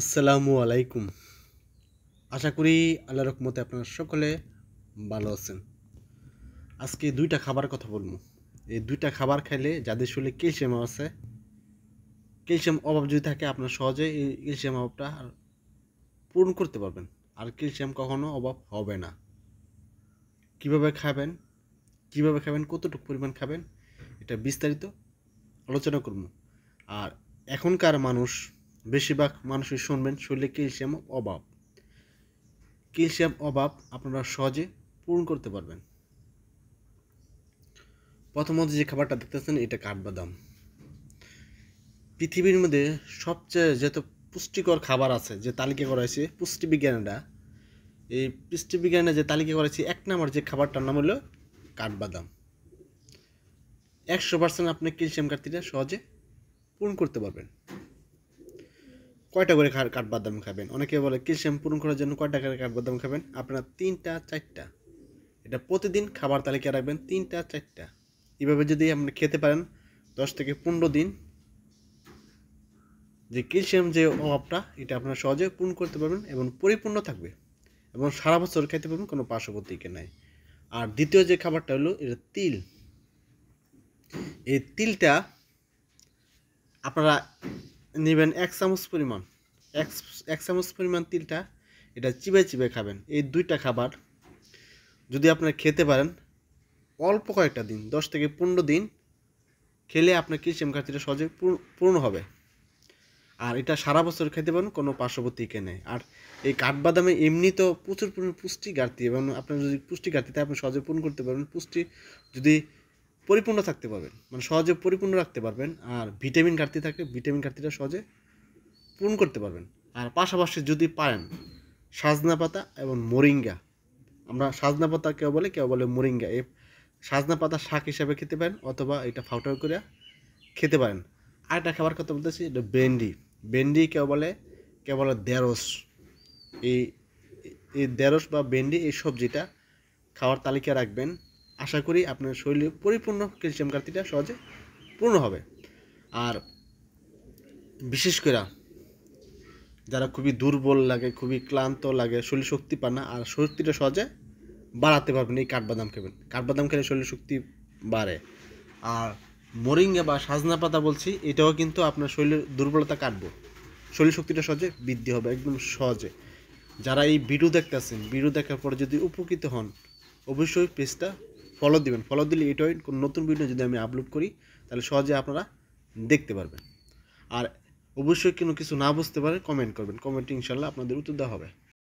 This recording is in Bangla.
আসসালামু আলাইকুম আশা করি আল্লাহ রকমতে আপনারা সকলে ভালো আছেন আজকে দুইটা খাবার কথা বলবো এই দুইটা খাবার খাইলে যাদের শরীরে ক্যালসিয়াম আছে ক্যালসিয়াম অভাব যদি থাকে আপনার সহজে এই ক্যালসিয়াম অভাবটা আর পূরণ করতে পারবেন আর ক্যালসিয়াম কখনো অভাব হবে না কিভাবে খাবেন কিভাবে খাবেন কতটুকু পরিমাণ খাবেন এটা বিস্তারিত আলোচনা করবো আর এখনকার মানুষ বেশিরভাগ মানুষই শুনবেন শরীরে ক্যালসিয়াম অভাব ক্যালসিয়াম অভাব আপনারা সহজে পূরণ করতে পারবেন প্রথমত যে খাবারটা দেখতেছেন এটা কাঠবাদাম পৃথিবীর মধ্যে সবচেয়ে যত পুষ্টিকর খাবার আছে যে তালিকা করা হয়েছে পুষ্টিবিজ্ঞানীরা এই পুষ্টিবিজ্ঞানীরা যে তালিকা করা হয়েছে এক নম্বর যে খাবারটার নাম হলো কাঠবাদাম একশো পার্সেন্ট আপনি ক্যালসিয়াম কার্তিটা সহজে পূরণ করতে পারবেন কয়টা করে কাঠবাদাম খাবেন অনেকে বলে ক্যালসিয়াম পূরণ করার জন্য কয়টা করে কাঠবাদাম খাবেন আপনার তিনটা চারটা এটা প্রতিদিন খাবার তালিকা রাখবেন তিনটা চারটা এভাবে যদি আপনি খেতে পারেন দশ থেকে পনেরো দিন যে ক্যালসিয়াম যে অভাবটা এটা আপনারা সহজে পূরণ করতে পারবেন এবং পরিপূর্ণ থাকবে এবং সারা বছর খেতে পারবেন কোনো পার্শ্ববর্তীকে নাই আর দ্বিতীয় যে খাবারটা হলো এটা তিল এই তিলটা আপনারা নেবেন এক চামচ পরিমাণ এক এক চামচ পরিমাণ তিলটা এটা চিবে চিবে খাবেন এই দুইটা খাবার যদি আপনারা খেতে পারেন অল্প কয়েকটা দিন দশ থেকে পনেরো দিন খেলে আপনার কৃষিম ঘাটতিটা সহজে পূর্ণ হবে আর এটা সারা বছর খেতে পারেন কোনো পার্শ্ববর্তীকে নেই আর এই কাঠবাদামে এমনি তো প্রচুর পরিমাণ পুষ্টি ঘাটতি এবং আপনার যদি পুষ্টি ঘাটতি তাই আপনি সহজে পূরণ করতে পারবেন পুষ্টি যদি পরিপূর্ণ থাকতে পারবেন মানে সহজে পরিপূর্ণ রাখতে পারবেন আর ভিটামিন ঘাটতি থাকলে ভিটামিন ঘাটতিটা সহজে পূরণ করতে পারবেন আর পাশাপাশি যদি পারেন সাজনা পাতা এবং মোরিঙ্গা আমরা সাজনা পাতা কেউ বলে কেউ বলে মোরিঙ্গা এ সাজনা পাতা শাক হিসাবে খেতে পারেন অথবা এটা ফাউটার করে খেতে পারেন আর একটা খাবার কথা বলতেছি এটা ভেন্ডি ভেন্ডি কেউ বলে কেউ বলে দেরস এই এই দেরস বা ভেন্ডি এই সবজিটা খাওয়ার তালিকা রাখবেন আশা করি আপনার শরীরে পরিপূর্ণ ক্যালসিয়াম ঘাটতিটা সহজে পূর্ণ হবে আর বিশেষ করে যারা খুবই দুর্বল লাগে খুবই ক্লান্ত লাগে শরীর শক্তি পান না আর শক্তিটা সহজে বাড়াতে পারবেন এই কাঠবাদাম খেবেন কাঠবাদাম খেলে শরীর শক্তি বাড়ে আর মরিঙ্গা বা সাজনা পাতা বলছি এটাও কিন্তু আপনার শরীরের দুর্বলতা কাটবো শরীর শক্তিটা সহজে বৃদ্ধি হবে একদম সহজে যারা এই ভিডিও দেখতেছেন ভিডিও দেখার পরে যদি উপকৃত হন অবশ্যই পেজটা ফলো দিবেন ফলো দিলে এটাই নতুন ভিডিও যদি আমি আপলোড করি তাহলে সহজে আপনারা দেখতে পারবেন আর অবশ্যই কোনো কিছু না বুঝতে পারে কমেন্ট করবেন কমেন্ট ইনশাল্লাহ আপনাদের উত্তর দেওয়া হবে